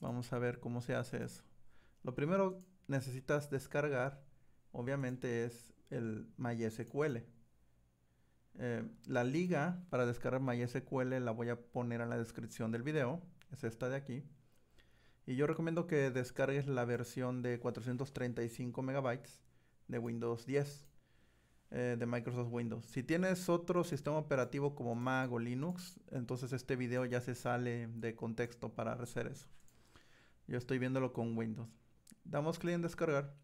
Vamos a ver cómo se hace eso. Lo primero necesitas descargar, obviamente, es el MySQL. Eh, la liga para descargar MySQL la voy a poner en la descripción del video. Es esta de aquí. Y yo recomiendo que descargues la versión de 435 MB de Windows 10 eh, de Microsoft Windows. Si tienes otro sistema operativo como Mac o Linux, entonces este video ya se sale de contexto para hacer eso. Yo estoy viéndolo con Windows. Damos clic en descargar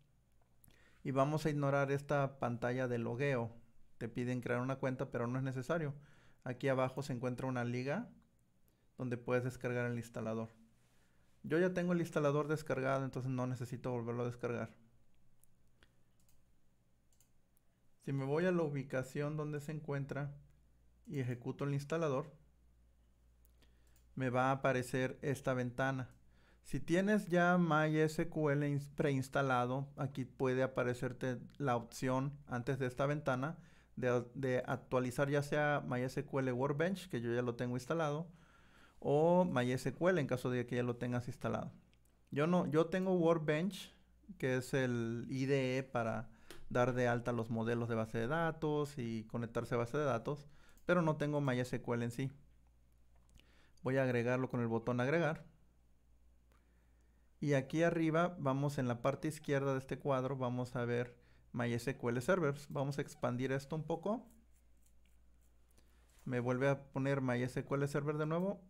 y vamos a ignorar esta pantalla de logueo. Te piden crear una cuenta, pero no es necesario. Aquí abajo se encuentra una liga donde puedes descargar el instalador. Yo ya tengo el instalador descargado, entonces no necesito volverlo a descargar. Si me voy a la ubicación donde se encuentra y ejecuto el instalador, me va a aparecer esta ventana si tienes ya MySQL preinstalado, aquí puede aparecerte la opción antes de esta ventana de, actualizar ya sea MySQL Workbench, que yo ya lo tengo instalado, o MySQL en caso de que ya lo tengas instalado. Yo no, yo tengo Workbench, que es el IDE para dar de alta los modelos de base de datos y conectarse a base de datos, pero no tengo MySQL en sí. Voy a agregarlo con el botón agregar. Y aquí arriba vamos en la parte izquierda de este cuadro, vamos a ver MySQL Servers. Vamos a expandir esto un poco. Me vuelve a poner MySQL Server de nuevo.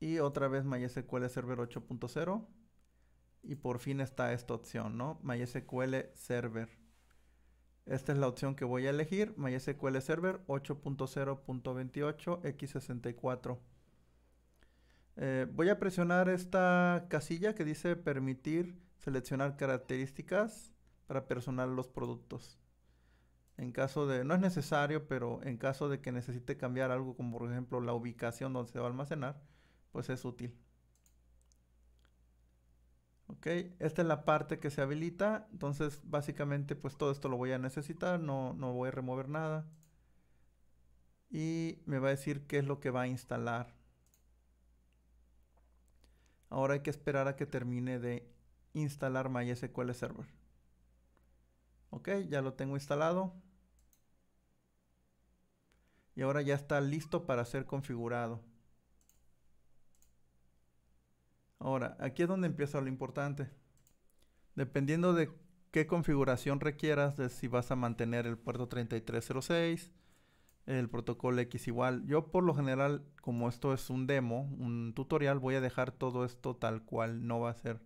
Y otra vez MySQL Server 8.0. Y por fin está esta opción, ¿no? MySQL Server. Esta es la opción que voy a elegir, MySQL Server 8.0.28x64. Eh, voy a presionar esta casilla que dice permitir seleccionar características para personalizar los productos. En caso de, no es necesario, pero en caso de que necesite cambiar algo, como por ejemplo la ubicación donde se va a almacenar, pues es útil. Ok, esta es la parte que se habilita, entonces básicamente pues todo esto lo voy a necesitar, no voy a remover nada. Y me va a decir qué es lo que va a instalar. Ahora hay que esperar a que termine de instalar MySQL Server. Ok, ya lo tengo instalado. Y ahora ya está listo para ser configurado. Ahora, aquí es donde empieza lo importante. Dependiendo de qué configuración requieras, de si vas a mantener el puerto 3306, el protocolo X igual. Yo por lo general, como esto es un demo, un tutorial, voy a dejar todo esto tal cual, no va a ser...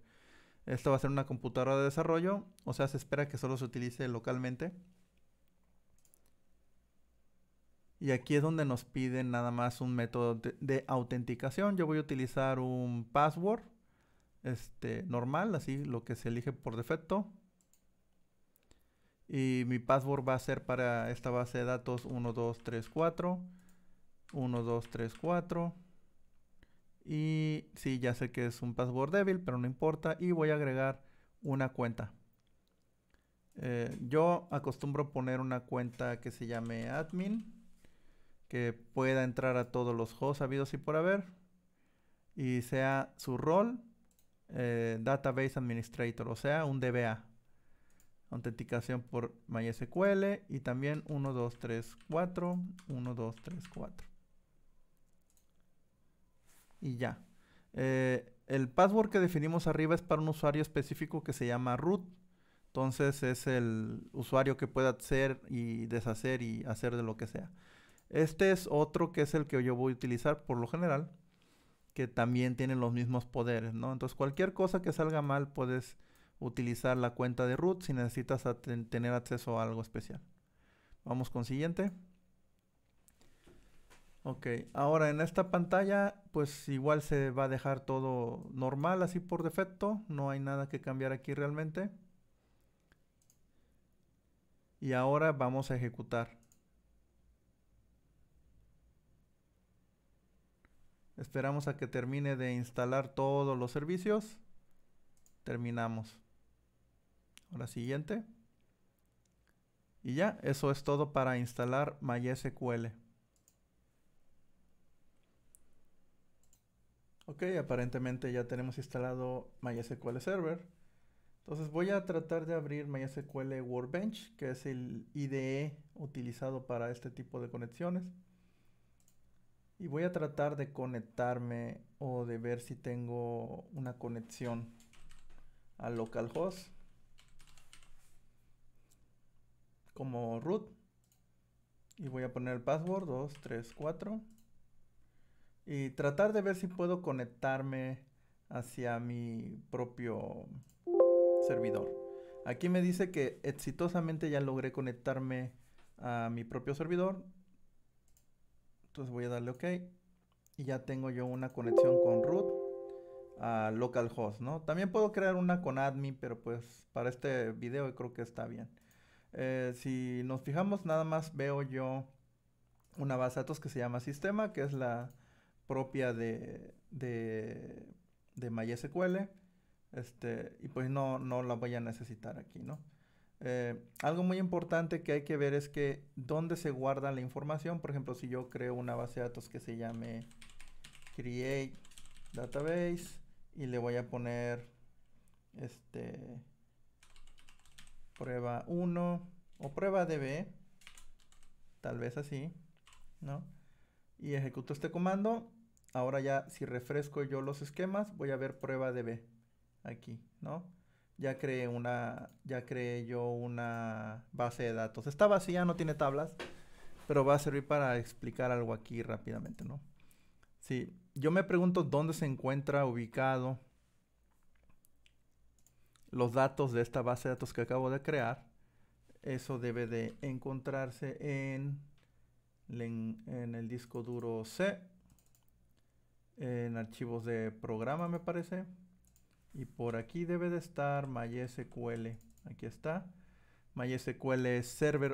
Esto va a ser una computadora de desarrollo, o sea, se espera que solo se utilice localmente. Y aquí es donde nos piden nada más un método de, de, autenticación. Yo voy a utilizar un password este, normal, así lo que se elige por defecto. Y mi password va a ser para esta base de datos 1234. 1234. Y sí, ya sé que es un password débil, pero no importa. Y voy a agregar una cuenta. Eh, yo acostumbro poner una cuenta que se llame admin, que pueda entrar a todos los hosts habidos y por haber, y sea su rol eh, database administrator, o sea, un DBA autenticación por MySQL y también 1, 1, 2, 3, 4, 3, 4. Y ya. Eh, el password que definimos arriba es para un usuario específico que se llama root. Entonces es el usuario que pueda hacer y deshacer y hacer de lo que sea. Este es otro que es el que yo voy a utilizar por lo general, que también tiene los mismos poderes, ¿no? Entonces cualquier cosa que salga mal puedes utilizar la cuenta de root si necesitas tener acceso a algo especial. Vamos con siguiente. Ok, ahora en esta pantalla pues igual se va a dejar todo normal así por defecto, no hay nada que cambiar aquí realmente. Y ahora vamos a ejecutar. Esperamos a que termine de instalar todos los servicios. Terminamos. Ahora siguiente. Y ya, eso es todo para instalar MySQL. Ok, aparentemente ya tenemos instalado MySQL Server. Entonces voy a tratar de abrir MySQL Workbench, que es el IDE utilizado para este tipo de conexiones. Y voy a tratar de conectarme o de ver si tengo una conexión a localhost. como root. Y voy a poner el password 234. Y tratar de ver si puedo conectarme hacia mi propio servidor. Aquí me dice que exitosamente ya logré conectarme a mi propio servidor. Entonces voy a darle OK. Y ya tengo yo una conexión con root a localhost, ¿no? También puedo crear una con admin, pero pues para este video creo que está bien. Eh, si nos fijamos, nada más veo yo una base de datos que se llama sistema, que es la propia de, de, MySQL. Este, y pues no, no la voy a necesitar aquí, ¿no? Eh, algo muy importante que hay que ver es que dónde se guarda la información. Por ejemplo, si yo creo una base de datos que se llame create database y le voy a poner este prueba 1 o prueba B, tal vez así, ¿no? Y ejecuto este comando. Ahora ya si refresco yo los esquemas, voy a ver prueba B, aquí, ¿no? Ya creé una, ya creé yo una base de datos. Está vacía, no tiene tablas, pero va a servir para explicar algo aquí rápidamente, ¿no? Sí, yo me pregunto dónde se encuentra ubicado los datos de esta base de datos que acabo de crear. Eso debe de encontrarse en, en, el disco duro C, en archivos de programa me parece. Y por aquí debe de estar MySQL. Aquí está. MySQL Server